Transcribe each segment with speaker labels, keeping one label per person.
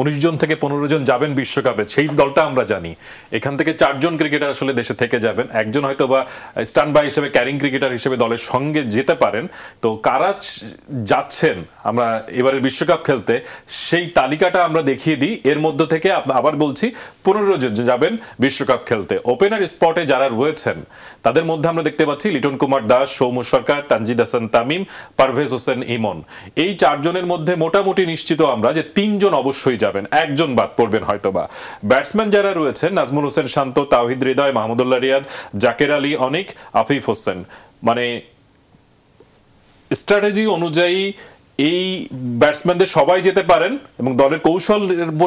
Speaker 1: উনিশ জন থেকে পনেরো জন যাবেন বিশ্বকাপে সেই দলটা আমরা জানি এখান থেকে চারজন ক্রিকেটার আসলে দেশে থেকে যাবেন একজন হয়তো বা স্ট্যান্ড বাই হিসেবে ক্যারিং ক্রিকেটার হিসেবে দলের সঙ্গে যেতে পারেন তো কারা যাচ্ছেন আমরা এবারের বিশ্বকাপ খেলতে সেই তালিকাটা আমরা দেখিয়ে দিই এর মধ্য থেকে আবার বলছি পনেরো জন যাবেন বিশ্বকাপ খেলতে ওপেনার স্পটে যারা রয়েছেন তাদের মধ্যে আমরা দেখতে পাচ্ছি লিটন কুমার দাস সৌম্য সরকার তানজিদ হাসান তামিম পারভেজ হোসেন ইমন এই চারজনের মধ্যে মোটামুটি নিশ্চিত আমরা যে তিনজন অবশ্যই যাবেন যাবেন একজন বাদ পড়বেন হয়তোবা ব্যাটসম্যান যারা রয়েছেন নাজমুল হোসেন শান্ত তাওহিদ হৃদয় মাহমুদুল্লাহ রিয়াদ জাকের আলী অনিক আফিফ হোসেন মানে স্ট্র্যাটেজি অনুযায়ী এই ব্যাটসম্যানদের সবাই যেতে পারেন এবং দলের কৌশল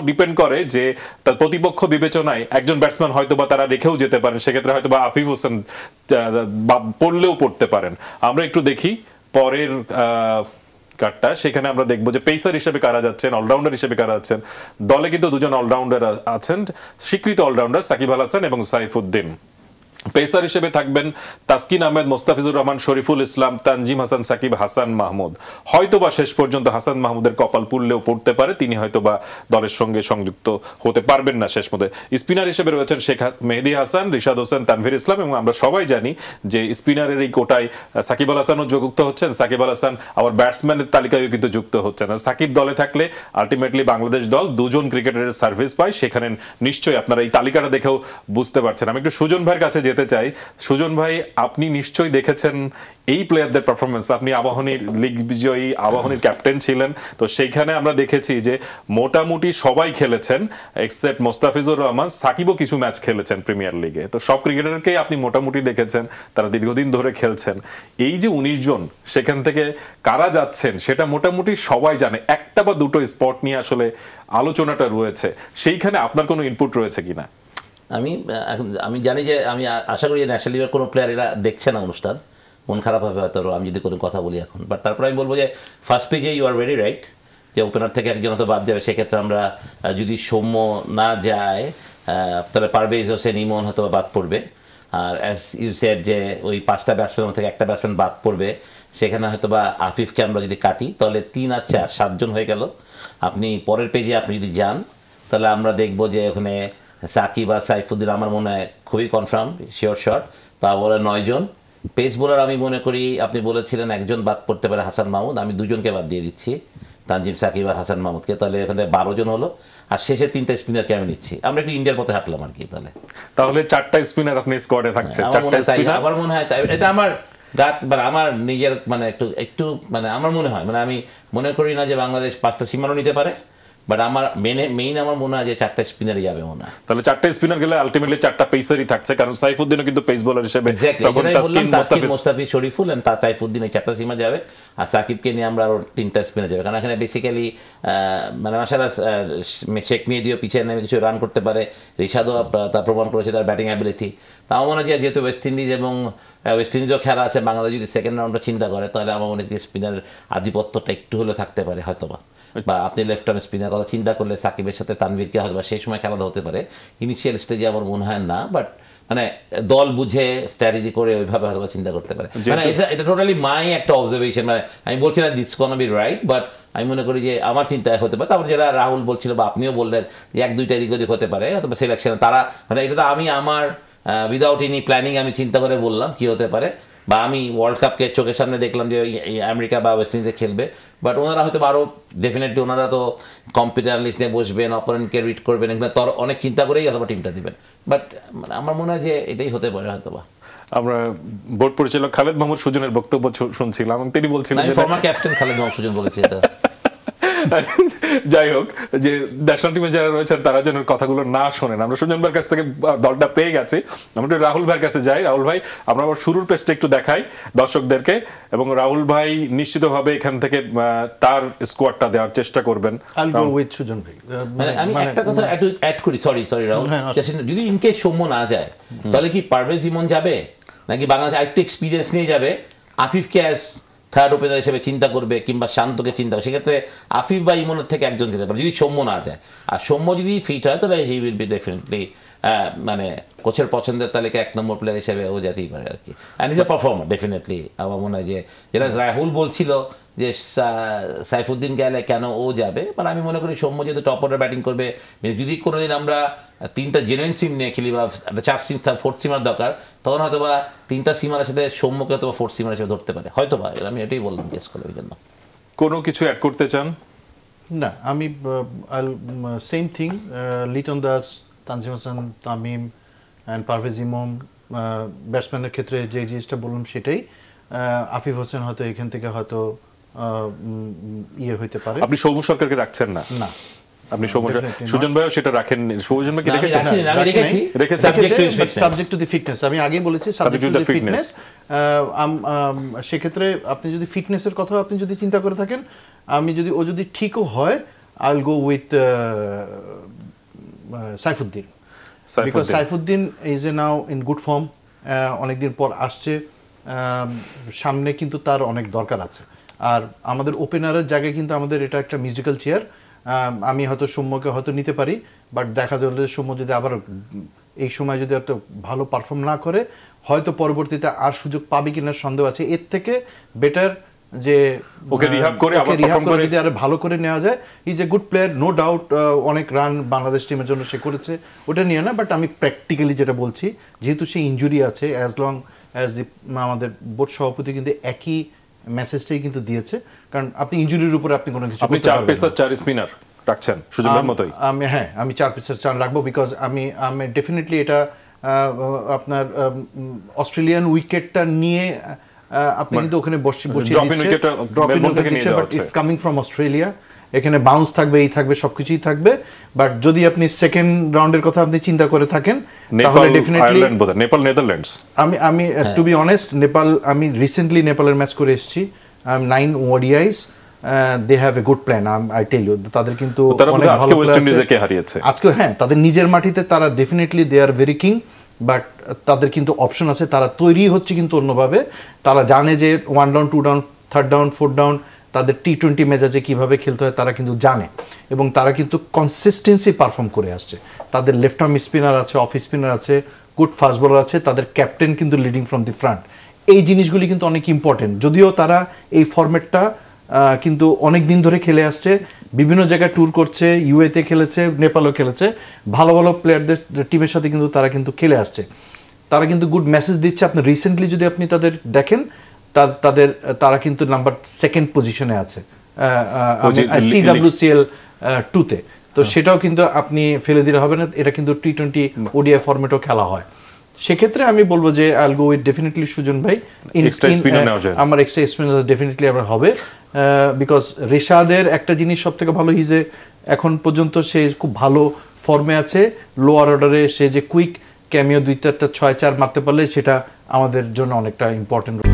Speaker 1: ডিপেন্ড করে যে তার প্রতিপক্ষ বিবেচনায় একজন ব্যাটসম্যান হয়তো বা তারা রেখেও যেতে পারেন সেক্ষেত্রে হয়তো বা আফিফ হোসেন পড়লেও পড়তে পারেন আমরা একটু দেখি পরের আহ কার্ডটা সেখানে আমরা দেখবো যে পেসার হিসেবে কারা যাচ্ছেন অলরাউন্ডার হিসেবে কারা আছেন দলে কিন্তু দুজন অলরাউন্ডার আছেন স্বীকৃত অলরাউন্ডার সাকিব আল হাসান এবং সাইফুদ্দিন পেসার হিসেবে থাকবেন তাসকিন আহমেদ মোস্তাফিজুর রহমান শরীফুল ইসলাম তানজিম হাসান সাকিব হাসান মাহমুদ হয়তোবা শেষ পর্যন্ত হাসান মাহমুদের কপাল পুললেও পড়তে পারে তিনি হয়তোবা দলের সঙ্গে সংযুক্ত হতে পারবেন না শেষ মধ্যে স্পিনার হিসেবে রয়েছেন শেখ মেহেদি হাসান রিশাদ হোসেন তানভীর ইসলাম এবং আমরা সবাই জানি যে স্পিনারের এই কোটায় সাকিব আল হাসানও যুক্ত হচ্ছেন সাকিব আল হাসান আবার ব্যাটসম্যানের তালিকায়ও কিন্তু যুক্ত হচ্ছে না সাকিব দলে থাকলে আলটিমেটলি বাংলাদেশ দল দুজন ক্রিকেটারের সার্ভিস পায় সেখানে নিশ্চয়ই আপনারা এই তালিকাটা দেখেও বুঝতে পারছেন আমি একটু সুজন ভাইয়ের কাছে যেতে চাই সুজন ভাই আপনি নিশ্চয়ই দেখেছেন এই প্লেয়ারদের পারফরমেন্স আপনি আবাহনীর লিগ বিজয়ী আবাহনীর ক্যাপ্টেন ছিলেন তো সেইখানে আমরা দেখেছি যে মোটামুটি সবাই খেলেছেন এক্সেপ্ট মোস্তাফিজুর রহমান সাকিবও কিছু ম্যাচ খেলেছেন প্রিমিয়ার লিগে তো সব ক্রিকেটারকেই আপনি মোটামুটি দেখেছেন তারা দীর্ঘদিন ধরে খেলছেন এই যে উনিশ জন সেখান থেকে কারা যাচ্ছেন সেটা মোটামুটি সবাই জানে একটা বা দুটো স্পট নিয়ে আসলে আলোচনাটা রয়েছে সেইখানে আপনার কোনো ইনপুট রয়েছে কিনা
Speaker 2: আমি আমি জানি যে আমি আশা করি যে ন্যাশনাল লিগের কোনো প্লেয়ার এরা দেখছে না অনুষ্ঠান মন খারাপ হবে হয়তো আমি যদি কোনো কথা বলি এখন বাট তারপরে আমি বলবো যে ফার্স্ট পেজে ইউ আর ভেরি রাইট যে ওপেনার থেকে একজন হয়তো বাদ যাবে সেক্ষেত্রে আমরা যদি সৌম্য না যায় তাহলে পারভেজ হোসেন ইমন হয়তো বাদ পড়বে আর অ্যাজ ইউ সেড যে ওই পাঁচটা ব্যাটসম্যান থেকে একটা ব্যাটসম্যান বাদ পড়বে সেখানে হয়তো বা আফিফকে আমরা যদি কাটি তাহলে তিন আর চার সাতজন হয়ে গেল আপনি পরের পেজে আপনি যদি যান তাহলে আমরা দেখব যে ওখানে সাকিব আর সাইফুদ্দিন আমার মনে হয় খুবই কনফার্ম শিওর শর্ট তা বলে নয়জন পেস বোলার আমি মনে করি আপনি বলেছিলেন একজন বাদ পড়তে পারে হাসান মাহমুদ আমি দুজনকে বাদ দিয়ে দিচ্ছি তানজিম সাকিব আর হাসান মাহমুদকে তাহলে এখানে বারো জন হলো আর শেষে তিনটা স্পিনারকে আমি নিচ্ছি আমরা একটু ইন্ডিয়ার পথে হাঁটলাম আর কি তাহলে তাহলে চারটা স্পিনার আপনি
Speaker 1: স্কোয়াডে থাকছে আমার
Speaker 2: মনে হয় তাই এটা আমার গাত মানে আমার নিজের মানে একটু একটু মানে আমার মনে হয় মানে আমি মনে করি না যে বাংলাদেশ পাঁচটা সীমানা নিতে পারে বাট আমার
Speaker 1: মেইন আমার মনে হয় যে চারটা স্পিনারই যাবে মনে হয় তাহলে চারটা স্পিনার গেলে আলটিমেটলি চারটা পেসারই থাকছে কারণ কিন্তু পেস বোলার হিসেবে তখন তাসকিন
Speaker 2: শরীফুল এন্ড তা এই চারটা যাবে আর সাকিবকে নিয়ে আমরা আরো তিনটা স্পিনার যাবে কারণ এখানে বেসিক্যালি মানে শেখ পিছিয়ে নেমে কিছু রান করতে পারে রিশাদও তা প্রমাণ করেছে তার ব্যাটিং অ্যাবিলিটি তা আমার মনে হয় যেহেতু ওয়েস্ট ইন্ডিজ এবং ওয়েস্ট ইন্ডিজও খেলা আছে বাংলাদেশ যদি সেকেন্ড রাউন্ডটা চিন্তা করে তাহলে আমার মনে হয় স্পিনার আধিপত্যটা একটু হলে থাকতে পারে হয়তোবা বা আপনি লেফট আর্ম স্পিনার কথা চিন্তা করলে সাকিবের সাথে তানভীরকে হয়তো বা সেই সময় খেলানো হতে পারে ইনিশিয়াল স্টেজে আমার মনে হয় না বাট মানে দল বুঝে স্ট্র্যাটেজি করে ওইভাবে হয়তো চিন্তা করতে পারে মানে এটা টোটালি মাই একটা অবজারভেশন মানে আমি বলছি না দিস কন বি রাইট বাট আমি মনে করি যে আমার চিন্তা হতে পারে তারপর যারা রাহুল বলছিল বা আপনিও বললেন যে এক দুইটা এদিক ওদিক হতে পারে অথবা সিলেকশন তারা মানে এটা তো আমি আমার উইদাউট এনি প্ল্যানিং আমি চিন্তা করে বললাম কি হতে পারে বা আমি ওয়ার্ল্ড কাপকে চোখের সামনে দেখলাম যে আমেরিকা বা ওয়েস্ট ইন্ডিজে খেলবে বাট ওনারা হয়তো আরও ডেফিনেটলি ওনারা তো কম্পিউটার লিস্ট নিয়ে বসবেন অপরেন্টকে রিড করবেন এগুলো তর অনেক চিন্তা করেই অথবা টিমটা দেবেন বাট মানে আমার মনে হয় যে এটাই হতে
Speaker 1: পারে হয়তো বা আমরা বোর্ড পরিচালক খালেদ মোহাম্মদ সুজনের বক্তব্য শুনছিলাম তিনি বলছিলেন ফর্মার
Speaker 2: ক্যাপ্টেন খালেদ মোহাম্মদ সুজন বলেছে এটা
Speaker 1: যাই হোক যে ন্যাশনাল টিমে যারা রয়েছেন তারা যেন কথাগুলো না শোনেন আমরা সুজন ভাইয়ের কাছ থেকে দলটা পেয়ে গেছি আমরা রাহুল ভাইয়ের কাছে যাই রাহুল ভাই আমরা আবার শুরুর পেজটা একটু দেখাই দর্শকদেরকে এবং রাহুল ভাই নিশ্চিতভাবে এখান থেকে তার স্কোয়াডটা দেওয়ার চেষ্টা করবেন
Speaker 3: মানে
Speaker 2: আমি মানে- একটা কথা অ্যাড মানে- করি সরি সরি রাহুল হ্যাঁ, যদি ইনকেস সৌম্য না যায় তাহলে কি পারভেজ ইমন যাবে নাকি বাংলাদেশ আরেকটু এক্সপিরিয়েন্স নিয়ে যাবে আফিফ অ্যাজ থার্ড ওপেনার হিসেবে চিন্তা করবে কিংবা শান্তকে চিন্তা করবে সেক্ষেত্রে আফিফ বা ইমনের থেকে একজন যেতে পারে যদি সৌম্য না যায় আর সৌম্য যদি ফিট হয় তাহলে হি উইল বি ডেফিনেটলি মানে কোচের পছন্দের তালিকা এক নম্বর প্লেয়ার হিসেবে ও যেতেই পারে আর কি and is a performer definitely আমার মনে হয় যে যেটা রাহুল বলছিল যে সাইফুদ্দিন গেলে কেন ও যাবে মানে আমি মনে করি সৌম্য যেহেতু টপ অর্ডার ব্যাটিং করবে যদি কোনোদিন আমরা তিনটা জেনুইন সিম নিয়ে খেলি বা চার সিম ফোর্থ সিমার দরকার তখন হয়তো বা তিনটা সিমারের সাথে সৌম্যকে অথবা ফোর্থ সিমার হিসেবে ধরতে পারে হয়তো বা আমি এটাই বললাম গেস
Speaker 1: করলে ওই জন্য কোনো কিছু অ্যাড করতে চান
Speaker 3: না আমি same thing Liton Das Tanzim Hasan Tamim and Parvez Emon ব্যাটসম্যানের ক্ষেত্রে যে জিনিসটা বললাম সেটাই আফিফ হোসেন হয়তো এখান থেকে হয়তো ইয়ে হইতে পারে আপনি
Speaker 1: সৌম্য সরকারকে রাখছেন না না আপনি সুজন ভাইও সেটা রাখেন সুজন ভাই আমি সাবজেক্ট
Speaker 3: টু দি ফিটনেস আমি আগেই বলেছি সাবজেক্ট টু দি ফিটনেস সেক্ষেত্রে আপনি যদি ফিটনেসের কথা আপনি যদি চিন্তা করে থাকেন আমি যদি ও যদি ঠিকও হয় I will go with Saifuddin because Saifuddin is a now in good form অনেকদিন পর আসছে সামনে কিন্তু তার অনেক দরকার আছে আর আমাদের ওপেনারের জায়গায় কিন্তু আমাদের এটা একটা মিউজিক্যাল চেয়ার আমি হয়তো সৌম্যকে হয়তো নিতে পারি বাট দেখা যাবে সৌম্য যদি আবার এই সময় যদি একটা ভালো পারফর্ম না করে হয়তো পরবর্তীতে আর সুযোগ পাবে কিনা সন্দেহ আছে এর থেকে বেটার যে ওকে রিহাব করে আবার পারফর্ম করে যদি আরে ভালো করে নেওয়া যায় is a good player no doubt অনেক রান বাংলাদেশ টিমের জন্য সে করেছে ওটা নিয়ে না বাট আমি প্র্যাকটিক্যালি যেটা বলছি যেহেতু সে ইনজুরি আছে অ্যাজ লং অ্যাজ দি আমাদের বোর্ড সভাপতি কিন্তু একই মেসেজটাই কিন্তু দিয়েছে কারণ আপনি ইনজুরির উপরে আপনি কোনো কিছু আপনি চার পেসার
Speaker 1: চার স্পিনার রাখছেন সুযোগ মতোই
Speaker 3: আমি হ্যাঁ আমি চার পেসার চার রাখবো বিকজ আমি আমি ডেফিনেটলি এটা আপনার অস্ট্রেলিয়ান উইকেটটা নিয়ে আপনি মানে কিন্তু ওখানে বসে বসে ইটস কামিং ফ্রম অস্ট্রেলিয়া এখানে বাউন্স থাকবে এই থাকবে সবকিছুই থাকবে বাট যদি আপনি সেকেন্ড রাউন্ডের কথা আপনি চিন্তা করে থাকেন তাহলে ডেফিনেটলি
Speaker 1: নেপাল নেদারল্যান্ডস
Speaker 3: আমি আমি টু বি অনেস্ট নেপাল আমি রিসেন্টলি নেপালের ম্যাচ করে এসেছি I am nine ODIs they have a good plan I tell you তাদের কিন্তু আজকে হ্যাঁ তাদের নিজের মাটিতে তারা definitely they are very king but তাদের কিন্তু অপশন আছে তারা তৈরি হচ্ছে কিন্তু অন্যভাবে তারা জানে যে one down two down third down four down তাদের টি টোয়েন্টি মেজাজে কীভাবে খেলতে হয় তারা কিন্তু জানে এবং তারা কিন্তু কনসিস্টেন্সি পারফর্ম করে আসছে তাদের লেফট আর্ম স্পিনার আছে অফ স্পিনার আছে গুড ফাস্ট বলার আছে তাদের ক্যাপ্টেন কিন্তু লিডিং ফ্রম দি ফ্রন্ট এই জিনিসগুলি কিন্তু অনেক ইম্পর্টেন্ট যদিও তারা এই ফর্ম্যাটটা কিন্তু অনেক দিন ধরে খেলে আসছে বিভিন্ন জায়গায় ট্যুর করছে ইউএতে খেলেছে নেপালও খেলেছে ভালো ভালো প্লেয়ারদের টিমের সাথে কিন্তু তারা কিন্তু খেলে আসছে তারা কিন্তু গুড মেসেজ দিচ্ছে আপনি রিসেন্টলি যদি আপনি তাদের দেখেন তাদের তারা কিন্তু নাম্বার সেকেন্ড পজিশনে আছে সিডাব্লিউসিএল টুতে তো হ্যাঁ। সেটাও কিন্তু আপনি ফেলে দিলে হবে না এটা কিন্তু টি টোয়েন্টি ওডিআই ফর্মেটও খেলা হয় সেক্ষেত্রে আমি বলবো যে আইল গো উইথ ডেফিনেটলি সুজন ভাই uh, আমার এক্সট্রা এক্সপিরিয়েন্স ডেফিনেটলি আমার হবে বিকজ uh, রেশাদের একটা জিনিস সব থেকে ভালো হিজে এখন পর্যন্ত সে খুব ভালো ফর্মে আছে লোয়ার অর্ডারে সে যে কুইক ক্যামিও দুই চারটা ছয় চার মারতে পারলে সেটা আমাদের জন্য অনেকটা ইম্পর্টেন্ট